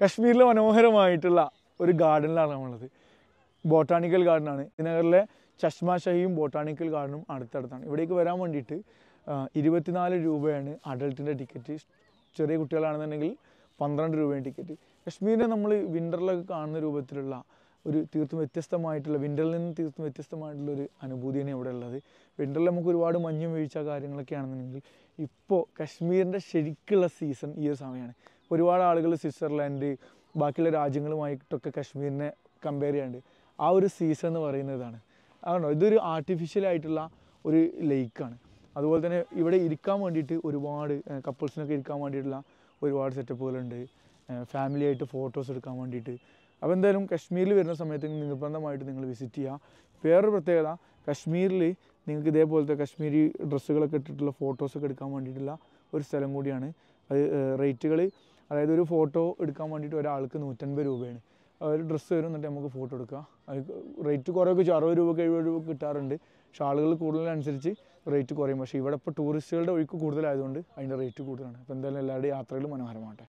കശ്മീരിൽ മനോഹരമായിട്ടുള്ള ഒരു ഗാർഡനിലാണ് നമ്മളത് ബോട്ടാണിക്കൽ ആണ് ശ്രീനഗറിലെ ചഷ്മ ഷഹിയും ബോട്ടാണിക്കൽ ഗാർഡനും അടുത്തടുത്താണ് ഇവിടേക്ക് വരാൻ വേണ്ടിയിട്ട് ഇരുപത്തിനാല് രൂപയാണ് അഡൾട്ടിൻ്റെ ടിക്കറ്റ് ചെറിയ കുട്ടികളാണെന്നുണ്ടെങ്കിൽ പന്ത്രണ്ട് രൂപയാണ് ടിക്കറ്റ് കശ്മീരിനെ നമ്മൾ വിൻ്ററിലൊക്കെ കാണുന്ന രൂപത്തിലുള്ള ഒരു തീർത്തും വ്യത്യസ്തമായിട്ടുള്ള വിൻ്ററിൽ നിന്ന് തീർത്തും വ്യത്യസ്തമായിട്ടുള്ള ഒരു അനുഭൂതിയാണ് ഇവിടെ ഉള്ളത് വിൻ്ററിൽ നമുക്ക് ഒരുപാട് മഞ്ഞും വീഴ്ച കാര്യങ്ങളൊക്കെ ആണെന്നുണ്ടെങ്കിൽ ഇപ്പോൾ കശ്മീരിൻ്റെ ശരിക്കുള്ള സീസൺ ഈ ഒരു സമയമാണ് ഒരുപാട് ആളുകൾ സ്വിറ്റ്സർലാൻഡ് ബാക്കിയുള്ള രാജ്യങ്ങളുമായിട്ടൊക്കെ കശ്മീരിനെ കമ്പയർ ചെയ്യാണ്ട് ആ ഒരു സീസൺ എന്ന് പറയുന്നതാണ് അതുകൊണ്ടോ ഇതൊരു ആർട്ടിഫിഷ്യലായിട്ടുള്ള ഒരു ലേക്കാണ് അതുപോലെ തന്നെ ഇവിടെ ഇരിക്കാൻ വേണ്ടിയിട്ട് ഒരുപാട് കപ്പിൾസിനൊക്കെ ഇരിക്കാൻ വേണ്ടിയിട്ടുള്ള ഒരുപാട് സെറ്റപ്പുകളുണ്ട് ഫാമിലി ആയിട്ട് ഫോട്ടോസ് എടുക്കാൻ വേണ്ടിയിട്ട് അപ്പോൾ എന്തായാലും കശ്മീരിൽ വരുന്ന സമയത്ത് നിർബന്ധമായിട്ട് നിങ്ങൾ വിസിറ്റ് ചെയ്യുക വേറൊരു പ്രത്യേകത കശ്മീരിൽ നിങ്ങൾക്ക് ഇതേപോലത്തെ കശ്മീരി ഡ്രസ്സുകളൊക്കെ ഇട്ടിട്ടുള്ള ഫോട്ടോസൊക്കെ എടുക്കാൻ വേണ്ടിയിട്ടുള്ള ഒരു സ്ഥലം കൂടിയാണ് അത് റേറ്റുകൾ അതായത് ഒരു ഫോട്ടോ എടുക്കാൻ വേണ്ടിയിട്ട് ഒരാൾക്ക് നൂറ്റൻപത് രൂപയാണ് ഒരു ഡ്രസ്സ് വരും എന്നിട്ട് നമുക്ക് ഫോട്ടോ എടുക്കാം റേറ്റ് കുറവൊക്കെ വെച്ചാൽ അറുപത് രൂപ എഴുപത് രൂപ കിട്ടാറുണ്ട് പക്ഷെ ആളുകൾ കൂടുതലനുസരിച്ച് റേറ്റ് കുറയും പക്ഷേ ഇവിടെ ഇപ്പോൾ ടൂറിസ്റ്റുകളുടെ ഒഴുക്ക് കൂടുതലായതുകൊണ്ട് അതിൻ്റെ റേറ്റ് കൂടുതലാണ് അപ്പോൾ എന്തായാലും എല്ലാവരുടെയും യാത്രകൾ മനോഹരമാകട്ടെ